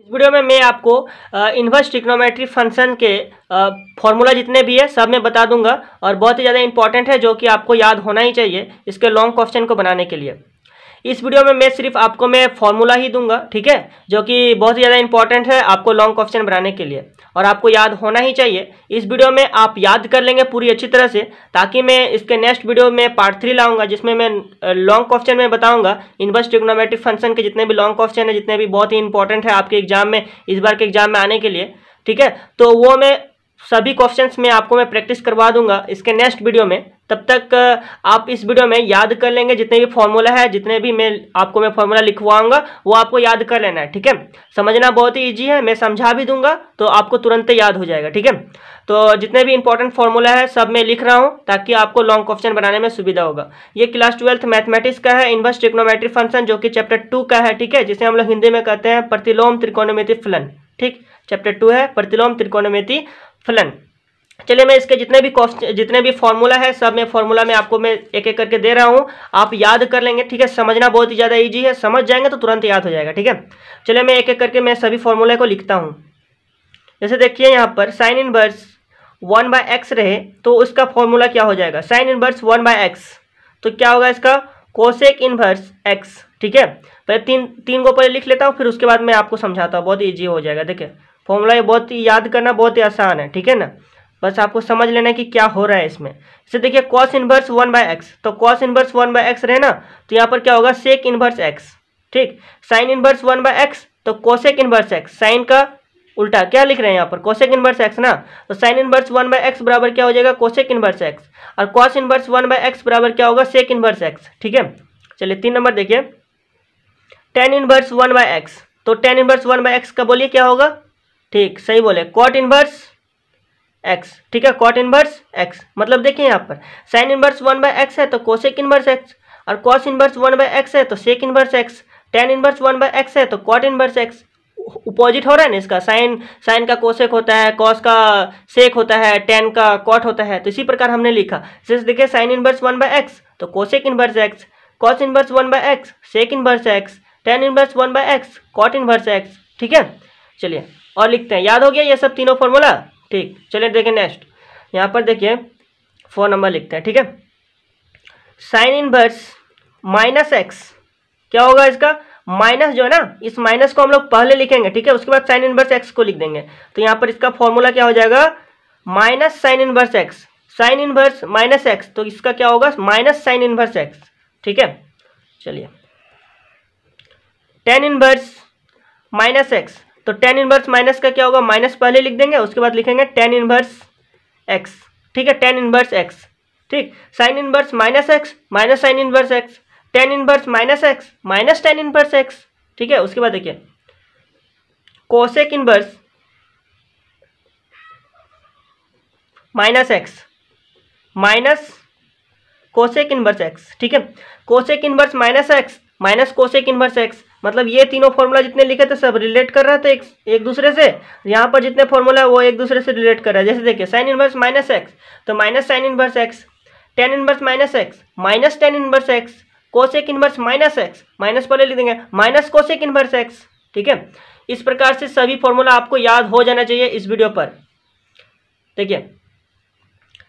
इस वीडियो में मैं आपको इन्वर्स टिक्नोमेट्री फंक्शन के फॉर्मूला जितने भी है सब मैं बता दूंगा और बहुत ही ज़्यादा इंपॉर्टेंट है जो कि आपको याद होना ही चाहिए इसके लॉन्ग क्वेश्चन को बनाने के लिए इस वीडियो में मैं सिर्फ आपको मैं फॉर्मूला ही दूंगा ठीक है जो कि बहुत ही ज़्यादा इंपॉर्टेंट है आपको लॉन्ग क्वेश्चन बनाने के लिए और आपको याद होना ही चाहिए इस वीडियो में आप याद कर लेंगे पूरी अच्छी तरह से ताकि मैं इसके नेक्स्ट वीडियो में पार्ट थ्री लाऊंगा जिसमें मैं लॉन्ग क्वेश्चन में बताऊंगा इनवर्स ट्रिग्नोमेट्रिक फंक्शन के जितने भी लॉन्ग क्वेश्चन है जितने भी बहुत ही इंपॉर्टेंट है आपके एग्जाम में इस बार के एग्जाम में आने के लिए ठीक है तो वो मैं सभी क्वेश्चंस में आपको मैं प्रैक्टिस करवा दूंगा इसके नेक्स्ट वीडियो में तब तक आप इस वीडियो में याद कर लेंगे जितने भी फॉर्मूला है जितने भी मैं आपको मैं फॉर्मूला लिखवाऊंगा वो आपको याद कर लेना है ठीक है समझना बहुत ही ईजी है मैं समझा भी दूंगा तो आपको तुरंत याद हो जाएगा ठीक है तो जितने भी इंपॉर्टेंट फॉर्मूला है सब मैं लिख रहा हूँ ताकि आपको लॉन्ग क्वेश्चन बनाने में सुविधा होगा ये क्लास ट्वेल्थ मैथमेटिक्स का है इन्वर्स ट्रिक्नोमेट्री फंक्शन जो कि चैप्टर टू का है ठीक है जिसे हम लोग हिंदी में कहते हैं प्रतिलोम त्रिकोणमिति फलन ठीक चैप्टर टू है प्रतिलोम त्रिकोणमिति फलन चलिए मैं इसके जितने भी क्वेश्चन जितने भी फॉर्मूला है सब मैं फॉर्मूला में आपको मैं एक एक करके दे रहा हूँ आप याद कर लेंगे ठीक है समझना बहुत ही ज़्यादा ईजी है समझ जाएंगे तो तुरंत याद हो जाएगा ठीक है चलिए मैं एक एक करके मैं सभी फॉर्मूला को लिखता हूँ जैसे देखिए यहाँ पर sine inverse one by x रहे तो उसका फॉर्मूला क्या हो जाएगा sine inverse one by x तो क्या होगा इसका कोसेक वर्स एक्स ठीक है पहले तीन तीन को पहले लिख लेता हूँ फिर उसके बाद मैं आपको समझाता हूँ बहुत ईजी हो जाएगा देखिए फॉर्मूला ये बहुत याद करना बहुत ही आसान है ठीक है ना बस आपको समझ लेना है कि क्या हो रहा है इसमें इसे देखिए cos inverse one by x तो cos inverse one by x रहे ना तो यहाँ पर क्या होगा सेक इनवर्स एक्स ठीक sine inverse one by x तो कोसेक इनवर्स एक्स साइन का उल्टा क्या लिख रहे हैं यहाँ पर कोसेक इनवर्स एक्स ना तो sine inverse one by x बराबर क्या हो जाएगा कोसेक इनवर्स एक्स और cos inverse one by x बराबर क्या होगा सेक इनवर्स एक्स ठीक है चलिए तीन नंबर देखिए tan inverse one by x तो tan inverse one by x का बोलिए क्या होगा ठीक सही बोले कॉट इनवर्स एक्स ठीक है कॉट इनवर्स एक्स मतलब देखिए यहाँ पर sine inverse one by x है तो कोसेक इनवर्स एक्स और cos inverse one by x है तो sec inverse x tan inverse one by x है तो कॉट इनवर्स एक्स उपोजिट हो रहा है ना इसका साइन साइन का कोसेक होता है कॉस का सेक होता है टेन का कॉट होता है तो इसी प्रकार हमने लिखा जैसे देखिए sine inverse one by x तो cosec inverse x cos inverse one by x sec inverse x tan inverse one by x cot inverse x ठीक है चलिए और लिखते हैं याद हो गया ये सब तीनों फॉर्मूला ठीक चलिए देखें नेक्स्ट यहाँ पर देखिए फोर नंबर लिखते हैं ठीक है sine inverse minus x क्या होगा इसका माइनस जो है ना इस माइनस को हम लोग पहले लिखेंगे ठीक है उसके बाद साइन इनवर्स एक्स को लिख देंगे तो यहाँ पर इसका फॉर्मूला क्या हो जाएगा minus sine inverse x sine inverse minus x तो इसका क्या होगा माइनस साइन इनवर्स एक्स ठीक है चलिए टेन इनवर्स माइनस एक्स तो टेन इन्वर्स माइनस का क्या होगा माइनस पहले लिख देंगे उसके बाद लिखेंगे टेन इन्वर्स एक्स ठीक है टेन इन्वर्स एक्स ठीक sine inverse minus x minus sine inverse x tan inverse minus x minus tan inverse x ठीक है उसके बाद देखिए cosec inverse minus x minus cosec inverse x ठीक है cosec inverse minus x minus cosec inverse x मतलब ये तीनों फॉर्मूला जितने लिखे थे सब रिलेट कर रहे थे एक, एक दूसरे से यहाँ पर जितने फॉर्मूला है वो एक दूसरे से रिलेट कर रहा है जैसे देखिए साइन इनवर्स माइनस एक्स तो minus sine inverse x tan inverse minus x minus tan inverse x cosec inverse minus x minus पहले लिख देंगे माइनस कोसेक इनवर्स एक्स ठीक है इस प्रकार से सभी फॉर्मूला आपको याद हो जाना चाहिए इस वीडियो पर देखिए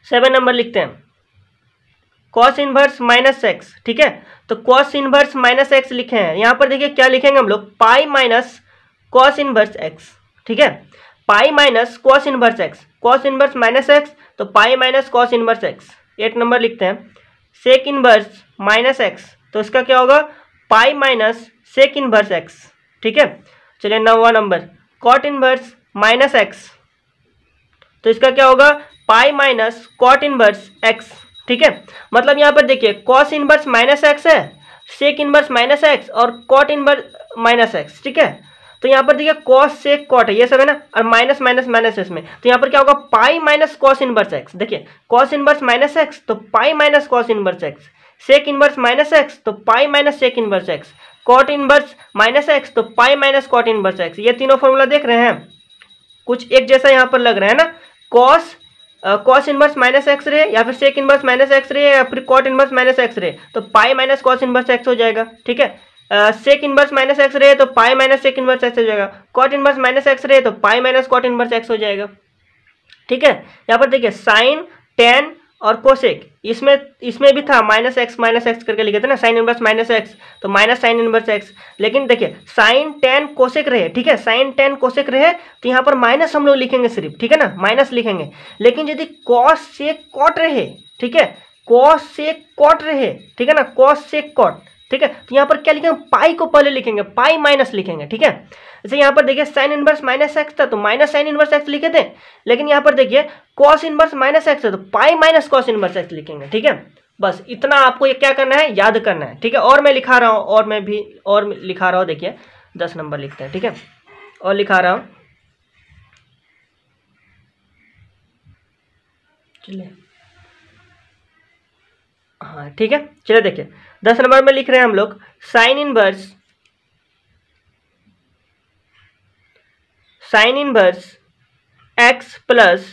सेवन नंबर लिखते हैं कॉस इनवर्स माइनस एक्स ठीक है तो कॉस इनवर्स माइनस एक्स लिखे हैं यहां पर देखिए क्या लिखेंगे हम लोग pi minus cos inverse x ठीक है pi minus cos inverse x cos inverse minus x तो pi minus cos inverse x eight number लिखते हैं सेक इनवर्स माइनस एक्स तो इसका क्या होगा pi minus sec inverse x ठीक है चलिए नौवा number cot inverse minus x तो इसका क्या होगा pi minus cot inverse x ठीक है मतलब यहाँ पर देखिए कॉस इनवर्स माइनस एक्स है सेक इनवर्स माइनस एक्स और कॉट इनवर्स माइनस एक्स ठीक है तो यहाँ पर देखिए कॉस सेक कॉट है ये सब है ना और माइनस माइनस माइनस इसमें तो यहाँ पर क्या होगा pi minus cos inverse x देखिए कॉस इनवर्स माइनस एक्स तो pi minus cos inverse x sec inverse minus x तो pi minus sec inverse x cot inverse minus x तो pi minus cot inverse x ये तीनों formula देख रहे हैं कुछ एक जैसा यहाँ पर लग रहा है ना cos cos inverse minus x रे या फिर सेक इनवर्स माइनस एक्स रे या फिर कॉट इनवर्स माइनस एक्स रे तो pi minus cos inverse x हो जाएगा ठीक है सेक इनवर्स माइनस एक्स रे तो pi minus sec inverse x हो जाएगा कॉट इनवर्स माइनस एक्स रे तो pi minus cot inverse x हो जाएगा ठीक है यहाँ पर देखिए साइन टेन और कोशेक इसमें इसमें भी था माइनस एक्स माइनस एक्स करके लिखे थे ना साइन इनवर्स माइनस एक्स तो माइनस साइन इनवर्स एक्स लेकिन देखिए साइन टेन कोशेक रहे ठीक है साइन टेन कोशेक रहे तो यहाँ पर माइनस हम लोग लिखेंगे सिर्फ ठीक है ना माइनस लिखेंगे लेकिन यदि कॉस से कॉट रहे ठीक है कॉस से कॉट रहे ठीक है ना कॉस से कॉट ठीक है तो यहाँ पर क्या लिखेंगे पाई को पहले लिखेंगे पाई माइनस लिखेंगे ठीक है जैसे यहाँ पर देखिए साइन इनवर्स माइनस एक्स था तो माइनस साइन इनवर्स एक्स लिखे थे लेकिन यहाँ पर देखिए कॉस इनवर्स माइनस एक्स था तो pi minus cos inverse x लिखेंगे ठीक है बस इतना आपको ये क्या करना है याद करना है ठीक है और मैं लिखा रहा हूँ और मैं भी और लिखा रहा हूँ देखिए दस नंबर लिखते हैं ठीक है और लिखा रहा हूँ चलिए हाँ ठीक है चलिए देखिए दस नंबर में लिख रहे हैं हम लोग sine inverse sine inverse x plus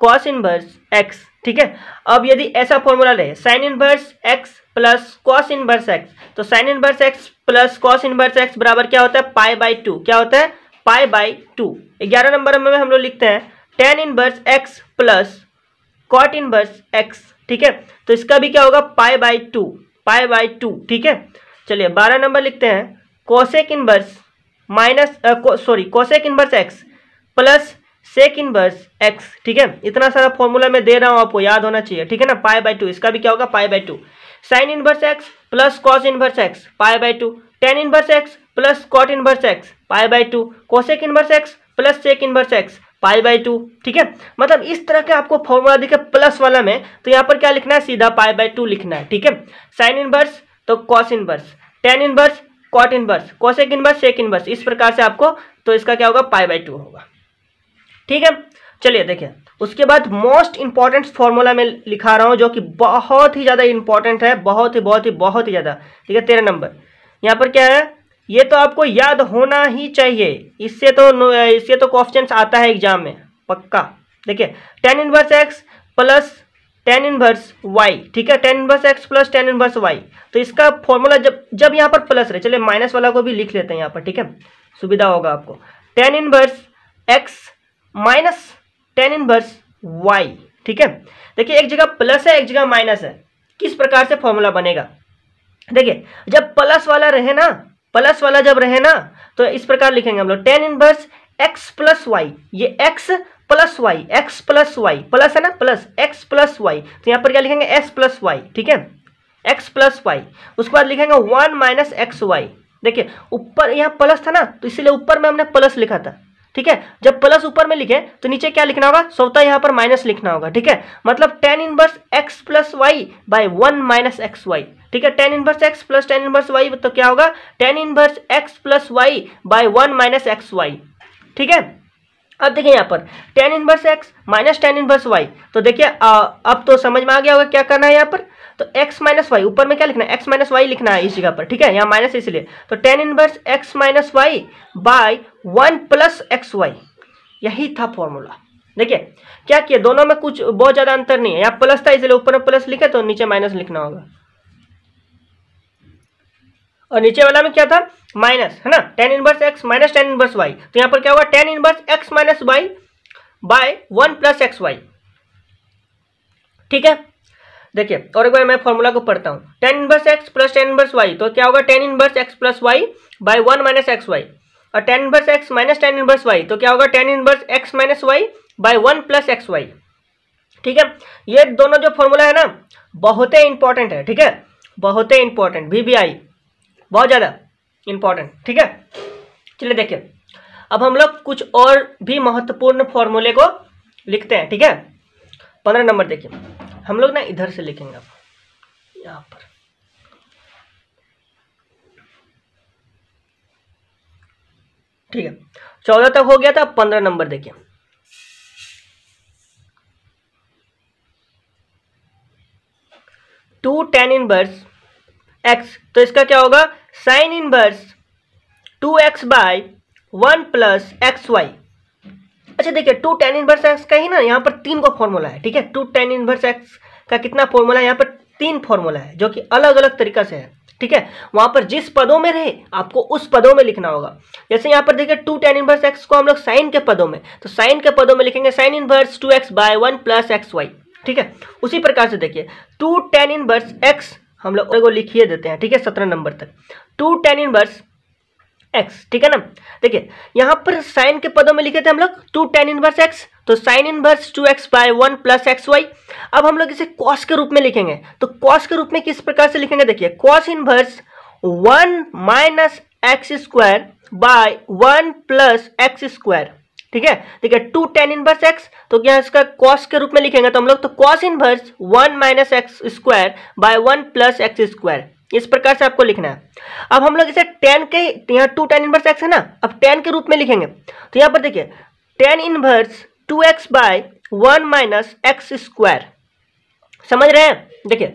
cos inverse x ठीक है अब यदि ऐसा फॉर्मूला रहे sine inverse x plus cos inverse x तो sine inverse x plus cos inverse x बराबर क्या होता है पाई बाई टू क्या होता है पाई बाई टू ग्यारह नंबर में हम लोग लिखते हैं tan inverse x plus cot inverse x ठीक है तो इसका भी क्या होगा pi by two pi by two ठीक है चलिए बारह नंबर लिखते हैं cosec inverse minus sorry cosec inverse x plus sec inverse x ठीक है इतना सारा फॉर्मूला मैं दे रहा हूँ आपको याद होना चाहिए ठीक है ना पाई बाई टू इसका भी क्या होगा pi by two sine inverse x plus cos inverse x pi by two tan inverse x plus cot inverse x pi by two cosec inverse x plus sec inverse x pi by two ठीक है मतलब इस तरह के आपको formula दिखे plus वाला में तो यहाँ पर क्या लिखना है सीधा पाई बाई टू लिखना है ठीक है साइन इनवर्स तो cos inverse tan inverse cot inverse cosec inverse sec inverse इस प्रकार से आपको तो इसका क्या होगा पाई बाई टू होगा ठीक है चलिए देखिए उसके बाद मोस्ट इंपॉर्टेंट फॉर्मूला में लिखा रहा हूँ जो कि बहुत ही ज़्यादा इंपॉर्टेंट है बहुत ही बहुत ही बहुत ही ज़्यादा ठीक है तेरह नंबर यहाँ पर क्या है ये तो आपको याद होना ही चाहिए इससे तो इससे तो क्वेश्चन आता है एग्जाम में पक्का देखिए tan inverse x plus tan inverse y ठीक है tan inverse x plus tan inverse y तो इसका फॉर्मूला जब जब यहाँ पर प्लस रहे चले माइनस वाला को भी लिख लेते हैं यहाँ पर ठीक है सुविधा होगा आपको tan inverse x minus tan inverse y ठीक है देखिए एक जगह प्लस है एक जगह माइनस है किस प्रकार से फॉर्मूला बनेगा देखिए जब प्लस वाला रहे ना प्लस वाला जब रहे ना तो इस प्रकार लिखेंगे हम लोग tan inverse x plus y ये x plus y x plus y plus है ना प्लस एक्स प्लस वाई तो यहाँ पर क्या लिखेंगे एक्स प्लस वाई ठीक है एक्स प्लस वाई उसके बाद लिखेंगे वन माइनस एक्स वाई देखिए ऊपर यहाँ प्लस था ना तो इसीलिए ऊपर में हमने प्लस लिखा था ठीक है जब प्लस ऊपर में लिखे तो नीचे क्या लिखना होगा स्वतः यहाँ पर माइनस लिखना होगा ठीक है मतलब tan inverse x plus y by one minus x y ठीक है tan inverse x plus tan inverse y तो क्या होगा tan inverse x plus y by one minus x y ठीक है अब देखिए यहाँ पर tan inverse x minus tan inverse y तो देखिए अब तो समझ में आ गया होगा क्या करना है यहाँ पर तो x माइनस वाई ऊपर में क्या लिखना है x माइनस वाई लिखना है इस जगह पर ठीक है यहाँ माइनस इसलिए तो tan inverse x minus y by one plus x y यही था फॉर्मूला देखिए क्या किया दोनों में कुछ बहुत ज़्यादा अंतर नहीं है यहाँ प्लस था इसलिए ऊपर में प्लस लिखे तो नीचे माइनस लिखना होगा और नीचे वाला में क्या था माइनस है ना tan inverse x minus tan inverse y तो यहाँ पर क्या होगा tan inverse x minus y by one plus x y ठीक है देखिए और एक बार मैं फॉर्मूला को पढ़ता हूँ tan inverse x plus tan inverse y तो क्या होगा tan inverse x plus y by one minus x y और tan inverse x minus tan inverse y तो क्या होगा tan inverse x minus y by one plus x y ठीक है ये दोनों जो फॉर्मूला है ना बहुत ही इंपॉर्टेंट है ठीक है बहुत ही इंपॉर्टेंट वी बहुत ज़्यादा इंपॉर्टेंट ठीक है चलिए देखिए अब हम लोग कुछ और भी महत्वपूर्ण फॉर्मूले को लिखते हैं ठीक है पंद्रह नंबर देखिए हम लोग ना इधर से लिखेंगे अब यहाँ पर ठीक है चौदह तक हो गया था पंद्रह नंबर देखिए two tan inverse x तो इसका क्या होगा sine inverse two x by one plus x y अच्छा देखिए टू टेन इनवर्स एक्स का ही ना यहाँ पर तीन का फॉर्मूला है ठीक है टू टेन इनवर्स एक्स का कितना फॉर्मूला है यहाँ पर तीन फॉर्मूला है जो कि अलग अलग तरीका से है ठीक है वहां पर जिस पदों में रहे आपको उस पदों में लिखना होगा जैसे यहाँ पर देखिए टू टेन इनवर्स एक्स को हम लोग साइन के पदों में तो साइन के पदों में लिखेंगे sine inverse two x by one plus x y ठीक है उसी प्रकार से देखिए टू टेन इनवर्स एक्स हम लोग लिखिए देते हैं ठीक है सत्रह नंबर तक टू टेन इनवर्स x ठीक है ना देखिए यहाँ पर साइन के पदों में लिखे थे हम लोग टू टेन इनवर्स एक्स तो sine inverse two x by one plus x y अब हम लोग इसे कॉस के रूप में लिखेंगे तो कॉस के रूप में किस प्रकार से लिखेंगे देखिए cos inverse one minus x square by one plus x square ठीक है देखिए टू टेन इनवर्स एक्स तो क्या इसका कॉस के रूप में लिखेंगे तो हम लोग तो cos inverse one minus x square by one plus x square इस प्रकार से आपको लिखना है अब हम लोग इसे टेन के यहाँ टू टेन इनवर्स एक्स है ना अब टेन के रूप में लिखेंगे तो यहाँ पर देखिए tan inverse two x by one minus x square समझ रहे हैं देखिए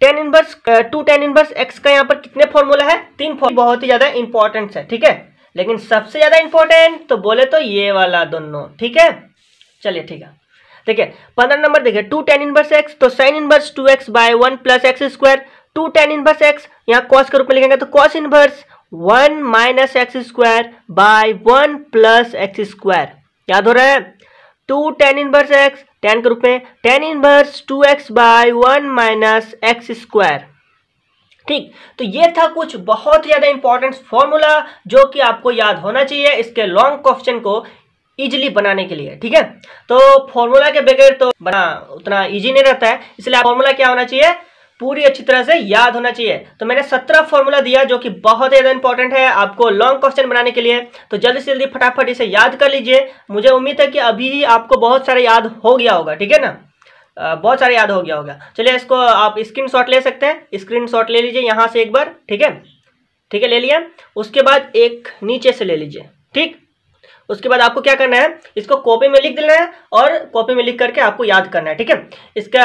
tan inverse two tan inverse x का यहाँ पर कितने फॉर्मूला है तीन फॉर्म बहुत ही ज़्यादा इंपॉर्टेंट है ठीक है लेकिन सबसे ज़्यादा इंपॉर्टेंट तो बोले तो ये वाला दोनों ठीक है चलिए ठीक है देखिए पंद्रह नंबर देखिए टू टेन इनवर्स एक्स तो sine inverse two x by one plus x square two tan inverse x यहाँ कॉस के रूप में लिखेंगे तो cos inverse one minus x square by one plus x square याद हो रहा है two tan inverse x tan के रूप में tan inverse two x by one minus x square ठीक तो ये था कुछ बहुत ही ज़्यादा इंपॉर्टेंट फॉर्मूला जो कि आपको याद होना चाहिए इसके लॉन्ग क्वेश्चन को इजीली बनाने के लिए ठीक है तो फॉर्मूला के बगैर तो बना उतना इजी नहीं रहता है इसलिए फॉर्मूला क्या होना चाहिए पूरी अच्छी तरह से याद होना चाहिए तो मैंने सत्रह फॉर्मूला दिया जो कि बहुत ज़्यादा इंपॉर्टेंट है आपको लॉन्ग क्वेश्चन बनाने के लिए तो जल्दी से जल्दी फटाफट इसे याद कर लीजिए मुझे उम्मीद है कि अभी ही आपको बहुत सारे याद हो गया होगा ठीक है ना बहुत सारे याद हो गया होगा चलिए इसको आप स्क्रीन ले सकते हैं स्क्रीन ले लीजिए यहाँ से एक बार ठीक है ठीक है ले लिया उसके बाद एक नीचे से ले लीजिए ठीक उसके बाद आपको क्या करना है इसको कॉपी में लिख देना है और कॉपी में लिख करके आपको याद करना है ठीक है इसका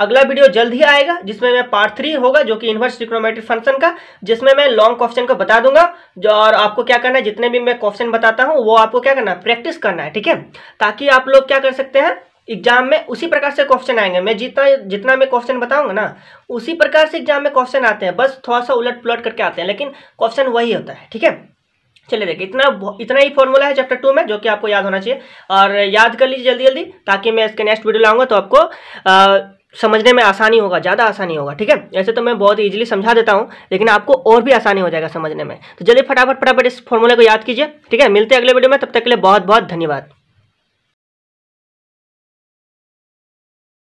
अगला वीडियो जल्द ही आएगा जिसमें मैं पार्ट थ्री होगा जो कि इन्वर्स ट्रिक्नोमेट्रिक फंक्शन का जिसमें मैं लॉन्ग क्वेश्चन को बता दूंगा जो और आपको क्या करना है जितने भी मैं क्वेश्चन बताता हूँ वो आपको क्या करना है प्रैक्टिस करना है ठीक है ताकि आप लोग क्या कर सकते हैं एग्जाम में उसी प्रकार से क्वेश्चन आएंगे मैं जितना जितना मैं क्वेश्चन बताऊंगा ना उसी प्रकार से एग्जाम में क्वेश्चन आते हैं बस थोड़ा सा उलट पुलट करके आते हैं लेकिन क्वेश्चन वही होता है ठीक है चलिए देखिए इतना इतना ही फॉर्मूला है चैप्टर टू में जो कि आपको याद होना चाहिए और याद कर लीजिए जल्दी जल्दी ताकि मैं इसके नेक्स्ट वीडियो लाऊंगा तो आपको आ, समझने में आसानी होगा ज़्यादा आसानी होगा ठीक है ऐसे तो मैं बहुत इजीली समझा देता हूँ लेकिन आपको और भी आसानी हो जाएगा समझने में तो जल्दी फटाफट फटाफट इस फॉर्मूले को याद कीजिए ठीक है मिलते हैं अगले वीडियो में तब तक के लिए बहुत बहुत धन्यवाद